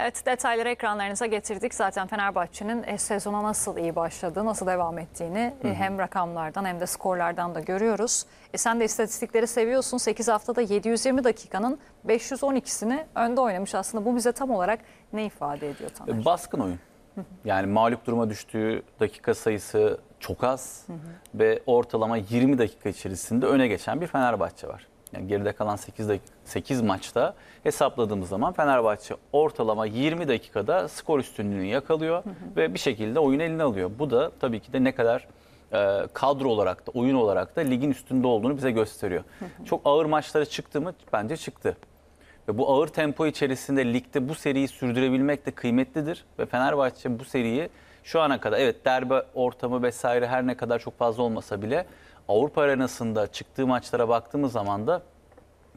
Evet detayları ekranlarınıza getirdik. Zaten Fenerbahçe'nin e, sezona nasıl iyi başladığı, nasıl devam ettiğini e, hı hı. hem rakamlardan hem de skorlardan da görüyoruz. E sen de istatistikleri seviyorsun. 8 haftada 720 dakikanın 512'sini önde oynamış. Aslında bu bize tam olarak ne ifade ediyor Taner? E, baskın oyun. Yani mağlup duruma düştüğü dakika sayısı çok az hı hı. ve ortalama 20 dakika içerisinde öne geçen bir Fenerbahçe var yani geride kalan 8, 8 maçta hesapladığımız zaman Fenerbahçe ortalama 20 dakikada skor üstünlüğünü yakalıyor hı hı. ve bir şekilde oyun eline alıyor. Bu da tabii ki de ne kadar e, kadro olarak da oyun olarak da ligin üstünde olduğunu bize gösteriyor. Hı hı. Çok ağır maçlara çıktı mı? Bence çıktı. Ve bu ağır tempo içerisinde ligde bu seriyi sürdürebilmek de kıymetlidir. Ve Fenerbahçe bu seriyi şu ana kadar evet derbe ortamı vesaire her ne kadar çok fazla olmasa bile Avrupa arenasında çıktığı maçlara baktığımız zaman da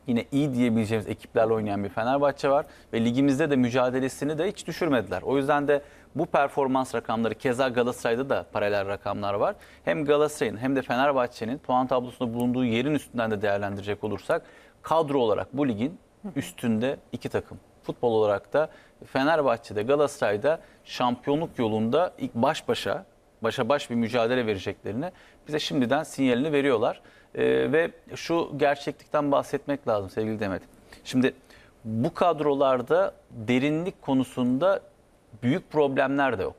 yine iyi diyebileceğimiz ekiplerle oynayan bir Fenerbahçe var ve ligimizde de mücadelesini de hiç düşürmediler. O yüzden de bu performans rakamları keza Galatasaray'da da paralel rakamlar var. Hem Galatasaray'ın hem de Fenerbahçe'nin puan tablosunda bulunduğu yerin üstünden de değerlendirecek olursak kadro olarak bu ligin üstünde iki takım. Futbol olarak da Fenerbahçe'de Galatasaray'da şampiyonluk yolunda ilk baş başa başa baş bir mücadele vereceklerini bize şimdiden sinyalini veriyorlar. E, ve şu gerçeklikten bahsetmek lazım sevgili Demet. Şimdi bu kadrolarda derinlik konusunda büyük problemler de yok.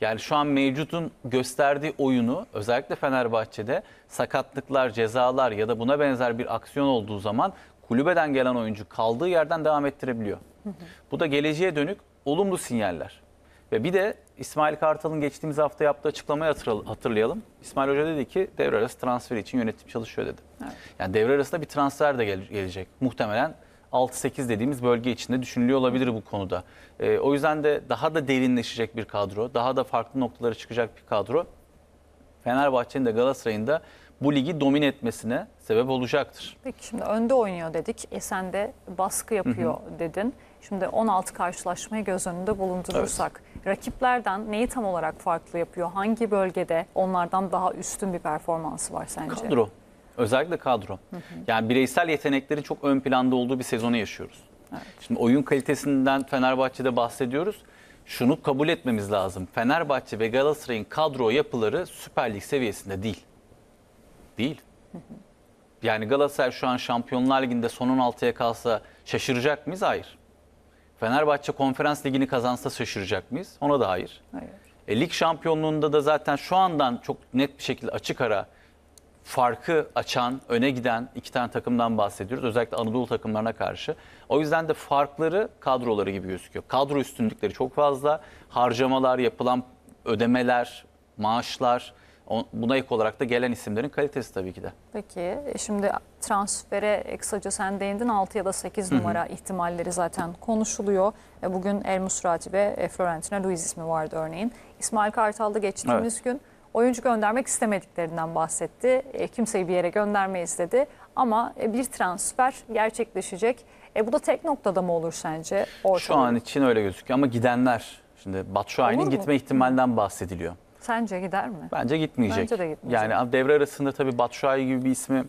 Yani şu an mevcutun gösterdiği oyunu özellikle Fenerbahçe'de sakatlıklar, cezalar ya da buna benzer bir aksiyon olduğu zaman kulübeden gelen oyuncu kaldığı yerden devam ettirebiliyor. Hı hı. Bu da geleceğe dönük olumlu sinyaller. Ve bir de İsmail Kartal'ın geçtiğimiz hafta yaptığı açıklamayı hatırlayalım. İsmail Hoca dedi ki devre arası transfer için yönetim çalışıyor dedi. Evet. Yani devre arasında bir transfer de gel gelecek. Muhtemelen 6-8 dediğimiz bölge içinde düşünülüyor olabilir bu konuda. E, o yüzden de daha da derinleşecek bir kadro, daha da farklı noktalara çıkacak bir kadro. Fenerbahçe'nin de Galatasaray'ın da bu ligi domine etmesine sebep olacaktır. Peki şimdi önde oynuyor dedik. E de baskı yapıyor Hı -hı. dedin. Şimdi 16 karşılaşmayı göz önünde bulundurursak evet. rakiplerden neyi tam olarak farklı yapıyor? Hangi bölgede onlardan daha üstün bir performansı var sence? Kadro. Özellikle kadro. Hı hı. Yani bireysel yetenekleri çok ön planda olduğu bir sezonu yaşıyoruz. Evet. Şimdi oyun kalitesinden Fenerbahçe'de bahsediyoruz. Şunu kabul etmemiz lazım. Fenerbahçe ve Galatasaray'ın kadro yapıları Süper Lig seviyesinde değil. Değil. Hı hı. Yani Galatasaray şu an Şampiyonlar Ligi'nde son 16'ya kalsa şaşıracak mıyız? Hayır. Fenerbahçe Konferans Ligi'ni kazansa şaşıracak mıyız? Ona da hayır. hayır. E, lig şampiyonluğunda da zaten şu andan çok net bir şekilde açık ara farkı açan, öne giden iki tane takımdan bahsediyoruz. Özellikle Anadolu takımlarına karşı. O yüzden de farkları kadroları gibi gözüküyor. Kadro üstünlükleri çok fazla. Harcamalar, yapılan ödemeler, maaşlar, Buna ek olarak da gelen isimlerin kalitesi tabii ki de. Peki e, şimdi transfere e, kısaca sen değindin 6 ya da 8 numara Hı -hı. ihtimalleri zaten konuşuluyor. E, bugün El Musrati ve Florentina Luiz ismi vardı örneğin. İsmail Kartal'da geçtiğimiz evet. gün oyuncu göndermek istemediklerinden bahsetti. Kimseyi bir yere gönderme istedi Ama bir transfer gerçekleşecek. E bu da tek noktada mı olur sence? Ortalama? Şu an için öyle gözüküyor ama gidenler. Şimdi Batshuayi'nin gitme ihtimalinden bahsediliyor. Sence gider mi? Bence gitmeyecek. Bence de gitmeyecek. Yani devre arasında tabii Batshuayi gibi bir ismi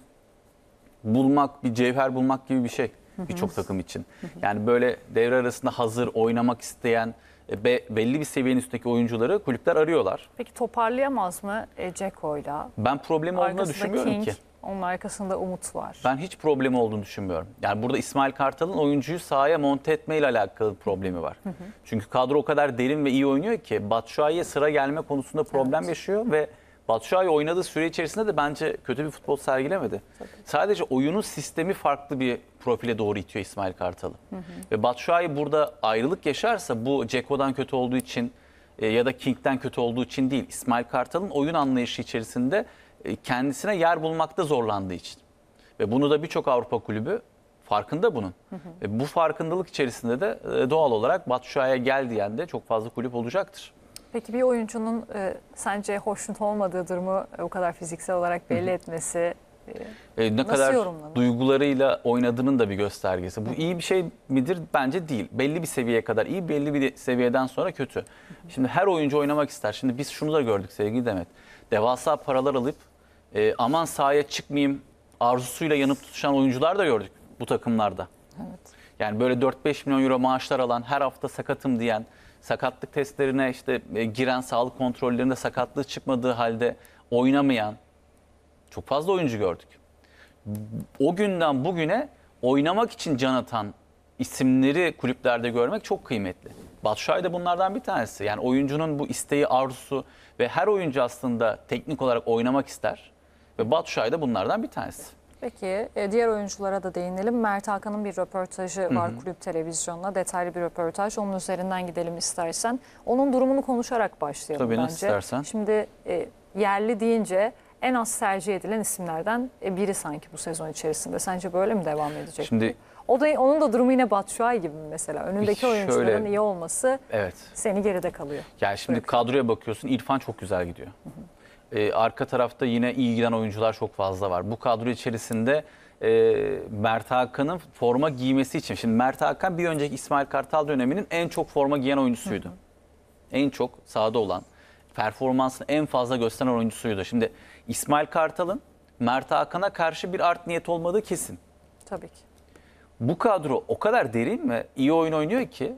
bulmak, bir cevher bulmak gibi bir şey birçok takım için. Yani böyle devre arasında hazır oynamak isteyen e, be, belli bir seviyenin üstteki oyuncuları kulüpler arıyorlar. Peki toparlayamaz mı Ceko'yla? Ben problem olduğunu düşünmüyorum King. ki. Onun arkasında umut var. Ben hiç problem olduğunu düşünmüyorum. Yani burada İsmail Kartal'ın oyuncuyu sahaya monte etme ile alakalı problemi var. Hı hı. Çünkü kadro o kadar derin ve iyi oynuyor ki Batshuayi'ye sıra gelme konusunda problem evet. yaşıyor ve Batshuayi oynadığı süre içerisinde de bence kötü bir futbol sergilemedi. Tabii. Sadece oyunun sistemi farklı bir profile doğru itiyor İsmail Kartal'ı. Ve Batshuayi burada ayrılık yaşarsa bu Ceko'dan kötü olduğu için e, ya da King'den kötü olduğu için değil. İsmail Kartal'ın oyun anlayışı içerisinde e, kendisine yer bulmakta zorlandığı için. Ve bunu da birçok Avrupa kulübü farkında bunun. Hı hı. bu farkındalık içerisinde de e, doğal olarak Batshuayi'ye gel diyen de çok fazla kulüp olacaktır. Peki bir oyuncunun e, sence hoşnut olmadığı durumu e, o kadar fiziksel olarak belli hı hı. etmesi e, ne nasıl kadar yorumlanır? duygularıyla oynadığının da bir göstergesi. Bu iyi bir şey midir? Bence değil. Belli bir seviyeye kadar iyi, belli bir seviyeden sonra kötü. Hı hı. Şimdi her oyuncu oynamak ister. Şimdi biz şunu da gördük sevgili Demet. Devasa paralar alıp e, aman sahaya çıkmayayım arzusuyla yanıp tutuşan oyuncular da gördük bu takımlarda. Evet. Yani böyle 4-5 milyon euro maaşlar alan, her hafta sakatım diyen, sakatlık testlerine işte e, giren, sağlık kontrollerinde sakatlığı çıkmadığı halde oynamayan çok fazla oyuncu gördük. O günden bugüne oynamak için can atan isimleri kulüplerde görmek çok kıymetli. Batshuayi de bunlardan bir tanesi. Yani oyuncunun bu isteği, arzusu ve her oyuncu aslında teknik olarak oynamak ister. Ve Batu Şahin de bunlardan bir tanesi. Peki e, diğer oyunculara da değinelim. Mert Hakan'ın bir röportajı var hı hı. kulüp televizyonuna. Detaylı bir röportaj. Onun üzerinden gidelim istersen. Onun durumunu konuşarak başlayalım Tabii, bence. Tabii istersen. Şimdi e, yerli deyince en az tercih edilen isimlerden e, biri sanki bu sezon içerisinde. Sence böyle mi devam edecek? Şimdi o da onun da durumu yine Batshuayi gibi mesela. Önündeki şöyle, oyuncuların iyi olması evet. seni geride kalıyor. Yani şimdi Bırakın. kadroya bakıyorsun. İrfan çok güzel gidiyor. Hı hı. E, arka tarafta yine iyi giden oyuncular çok fazla var. Bu kadro içerisinde e, Mert Hakan'ın forma giymesi için. Şimdi Mert Hakan bir önceki İsmail Kartal döneminin en çok forma giyen oyuncusuydu. Hı hı. En çok sahada olan, performansını en fazla gösteren oyuncusuydu. Şimdi İsmail Kartal'ın Mert Hakan'a karşı bir art niyet olmadığı kesin. Tabii ki. Bu kadro o kadar derin ve iyi oyun oynuyor ki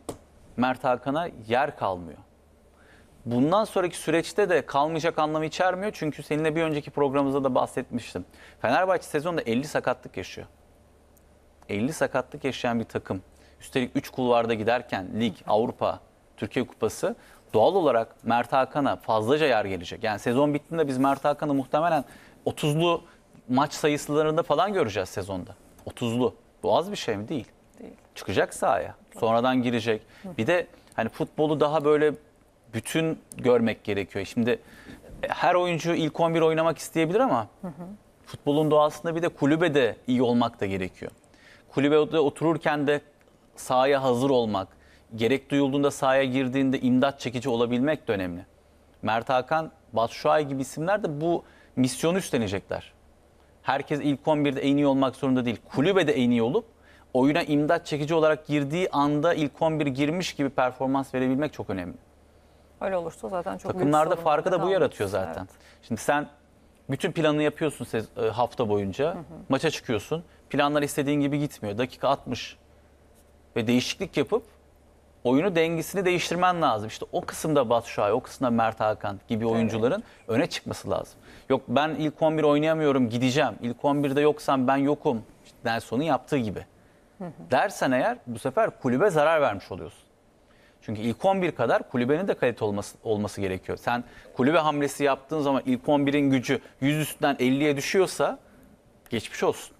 Mert Hakan'a yer kalmıyor bundan sonraki süreçte de kalmayacak anlamı içermiyor. Çünkü seninle bir önceki programımızda da bahsetmiştim. Fenerbahçe sezonda 50 sakatlık yaşıyor. 50 sakatlık yaşayan bir takım. Üstelik 3 kulvarda giderken lig, Avrupa, Türkiye Kupası doğal olarak Mert Hakan'a fazlaca yer gelecek. Yani sezon bittiğinde biz Mert Hakan'ı muhtemelen 30'lu maç sayısılarında falan göreceğiz sezonda. 30'lu. Bu az bir şey mi? Değil. Değil. Çıkacak sahaya. Sonradan girecek. Bir de hani futbolu daha böyle bütün görmek gerekiyor. Şimdi e, her oyuncu ilk 11 oynamak isteyebilir ama hı hı. futbolun doğasında bir de kulübede iyi olmak da gerekiyor. Kulübede otururken de sahaya hazır olmak, gerek duyulduğunda sahaya girdiğinde imdat çekici olabilmek de önemli. Mert Hakan, Batshuayi gibi isimler de bu misyonu üstlenecekler. Herkes ilk 11'de en iyi olmak zorunda değil. Kulübede en iyi olup oyuna imdat çekici olarak girdiği anda ilk 11 girmiş gibi performans verebilmek çok önemli. Öyle olursa zaten çok Takımlarda büyük farkı da bu yaratıyor zaten. Evet. Şimdi sen bütün planını yapıyorsun e, hafta boyunca. Hı hı. Maça çıkıyorsun. Planlar istediğin gibi gitmiyor. Dakika 60 ve değişiklik yapıp oyunu dengesini değiştirmen lazım. İşte o kısımda Batu Batshuayi, o kısımda Mert Hakan gibi oyuncuların evet. öne çıkması lazım. Yok ben ilk 11 oynayamıyorum, gideceğim. İlk 11'de yoksam ben yokum. İşte Nelson'un yaptığı gibi. Hı hı. Dersen eğer bu sefer kulübe zarar vermiş oluyorsun. Çünkü ilk 11 kadar kulübenin de kalite olması, olması gerekiyor. Sen kulübe hamlesi yaptığın zaman ilk 11'in gücü 100 üstünden 50'ye düşüyorsa geçmiş olsun.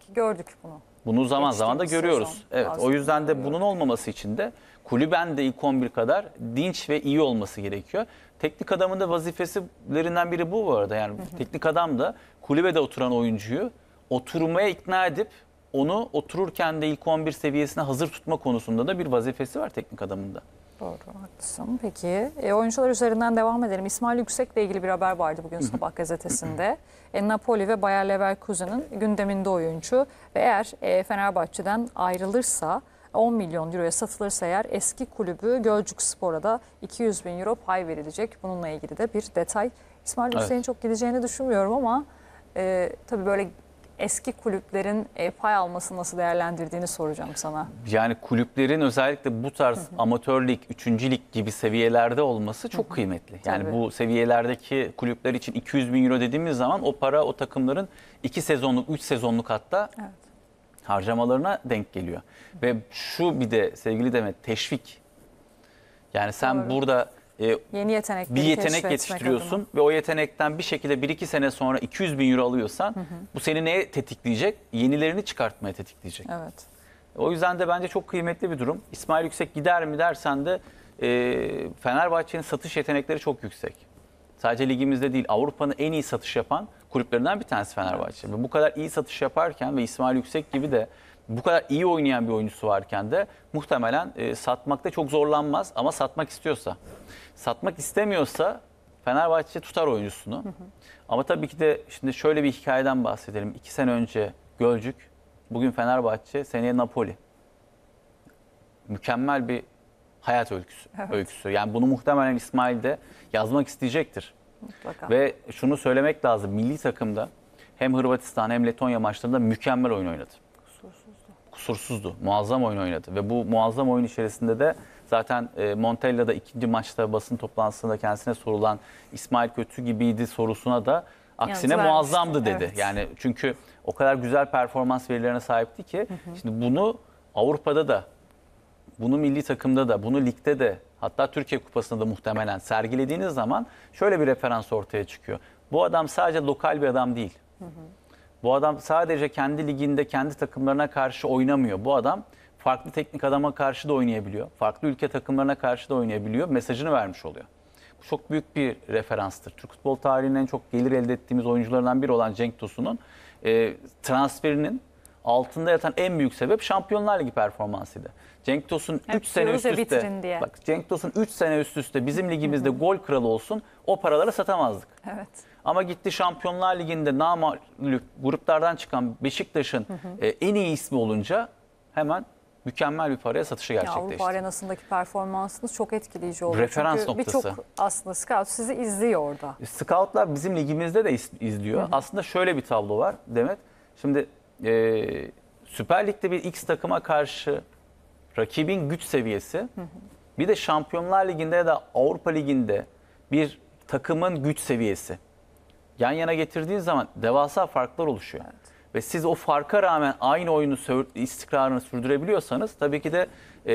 Ki gördük bunu. Bunu zaman zaman da görüyoruz. Sezon. Evet Bazen o yüzden de bunun olmaması için de kulüben de ilk 11 kadar dinç ve iyi olması gerekiyor. Teknik adamın da vazifesilerinden biri bu bu arada. Yani teknik adam da kulübede oturan oyuncuyu oturmaya ikna edip onu otururken de ilk 11 seviyesine hazır tutma konusunda da bir vazifesi var teknik adamında. Doğru, haklısın. Peki e, oyuncular üzerinden devam edelim. İsmail Yüksek'le ilgili bir haber vardı bugün Sabah gazetesinde. E, Napoli ve Bayer Leverkusen'ın gündeminde oyuncu ve eğer e, Fenerbahçe'den ayrılırsa 10 milyon euroya satılırsa eğer eski kulübü Gölcük Spor'a da 200 bin euro pay verilecek. Bununla ilgili de bir detay. İsmail Yüksek'in evet. çok gideceğini düşünmüyorum ama e, tabii böyle eski kulüplerin e, pay alması nasıl değerlendirdiğini soracağım sana. Yani kulüplerin özellikle bu tarz amatörlik, lig, gibi seviyelerde olması çok kıymetli. Yani Tabii. bu seviyelerdeki kulüpler için 200 bin euro dediğimiz zaman o para o takımların 2 sezonluk, 3 sezonluk hatta Evet. harcamalarına denk geliyor. Ve şu bir de sevgili Demet teşvik. Yani sen Doğru. burada e, Yeni yetenek bir yetenek yetiştiriyorsun adına. ve o yetenekten bir şekilde 1-2 sene sonra 200 bin euro alıyorsan hı hı. bu seni neye tetikleyecek? Yenilerini çıkartmaya tetikleyecek. Evet. O yüzden de bence çok kıymetli bir durum. İsmail Yüksek gider mi dersen de e, Fenerbahçe'nin satış yetenekleri çok yüksek. Sadece ligimizde değil Avrupa'nın en iyi satış yapan kulüplerinden bir tanesi Fenerbahçe. Ve bu kadar iyi satış yaparken ve İsmail Yüksek gibi de bu kadar iyi oynayan bir oyuncusu varken de muhtemelen e, satmakta çok zorlanmaz ama satmak istiyorsa. Satmak istemiyorsa Fenerbahçe tutar oyuncusunu. Hı hı. Ama tabii ki de şimdi şöyle bir hikayeden bahsedelim. İki sene önce Gölcük, bugün Fenerbahçe, seneye Napoli. Mükemmel bir hayat öyküsü. Evet. öyküsü. Yani bunu muhtemelen İsmail de yazmak isteyecektir. Mutlaka. Ve şunu söylemek lazım. Milli takımda hem Hırvatistan hem Letonya maçlarında mükemmel oyun oynadı. Kusursuzdu. Kusursuzdu. Muazzam oyun oynadı. Ve bu muazzam oyun içerisinde de zaten e, Montella'da ikinci maçta basın toplantısında kendisine sorulan İsmail Kötü gibiydi sorusuna da aksine Yalnız muazzamdı dedi. Evet. Yani çünkü o kadar güzel performans verilerine sahipti ki hı hı. şimdi bunu Avrupa'da da bunu milli takımda da bunu ligde de hatta Türkiye Kupası'nda da muhtemelen sergilediğiniz zaman şöyle bir referans ortaya çıkıyor. Bu adam sadece lokal bir adam değil. Bu adam sadece kendi liginde kendi takımlarına karşı oynamıyor. Bu adam farklı teknik adama karşı da oynayabiliyor. Farklı ülke takımlarına karşı da oynayabiliyor. Mesajını vermiş oluyor. Bu çok büyük bir referanstır. Türk futbol tarihinin en çok gelir elde ettiğimiz oyuncularından biri olan Cenk Tosun'un e, transferinin altında yatan en büyük sebep Şampiyonlar Ligi performansıydı. Cenk Tosun 3 sene üst üste diye. bak Cenk Tosun 3 sene üst üste bizim ligimizde gol kralı olsun o paraları satamazdık. Evet. Ama gitti Şampiyonlar Ligi'nde namalüp gruplardan çıkan Beşiktaş'ın e, en iyi ismi olunca hemen mükemmel bir paraya satışı gerçekleşti. Ya Avrupa arenasındaki performansınız çok etkileyici oldu. Referans Çünkü noktası. Birçok aslında scout sizi izliyor orada. E, scoutlar bizim ligimizde de izliyor. Hı hı. Aslında şöyle bir tablo var Demet. Şimdi e, Süper Lig'de bir X takıma karşı rakibin güç seviyesi hı hı. bir de Şampiyonlar Ligi'nde ya da Avrupa Ligi'nde bir takımın güç seviyesi. Yan yana getirdiğiniz zaman devasa farklar oluşuyor. Evet. Ve siz o farka rağmen aynı oyunu istikrarını sürdürebiliyorsanız tabii ki de e,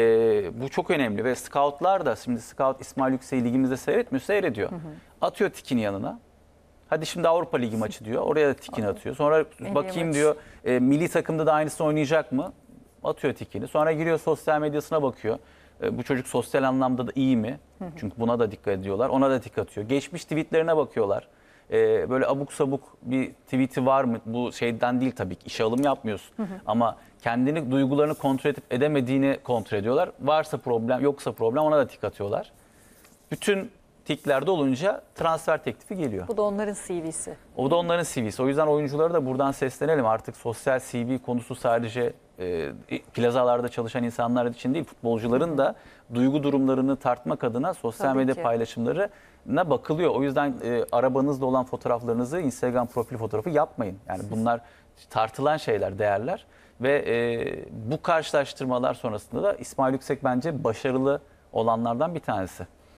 bu çok önemli. Ve scoutlar da şimdi scout İsmail Yüksel'i ligimizde seyretmiyor, seyrediyor. Hı hı. Atıyor tikini yanına. Hadi şimdi Avrupa Ligi maçı diyor. Oraya da tikini atıyor. Sonra bakayım diyor e, milli takımda da aynısını oynayacak mı? Atıyor tikini. Sonra giriyor sosyal medyasına bakıyor. E, bu çocuk sosyal anlamda da iyi mi? Çünkü buna da dikkat ediyorlar. Ona da dikkat atıyor. Geçmiş tweetlerine bakıyorlar. E, böyle abuk sabuk bir tweeti var mı? Bu şeyden değil tabii ki. İşe alım yapmıyorsun. Ama kendini duygularını kontrol edip edemediğini kontrol ediyorlar. Varsa problem, yoksa problem ona da dikkat atıyorlar. Bütün tiklerde olunca transfer teklifi geliyor. Bu da onların CV'si. O da onların CV'si. O yüzden oyunculara da buradan seslenelim. Artık sosyal CV konusu sadece e, plazalarda çalışan insanlar için değil, futbolcuların da duygu durumlarını tartmak adına sosyal Tabii medya ki. paylaşımlarına bakılıyor. O yüzden e, arabanızla olan fotoğraflarınızı Instagram profil fotoğrafı yapmayın. Yani bunlar tartılan şeyler, değerler ve e, bu karşılaştırmalar sonrasında da İsmail Yüksek bence başarılı olanlardan bir tanesi.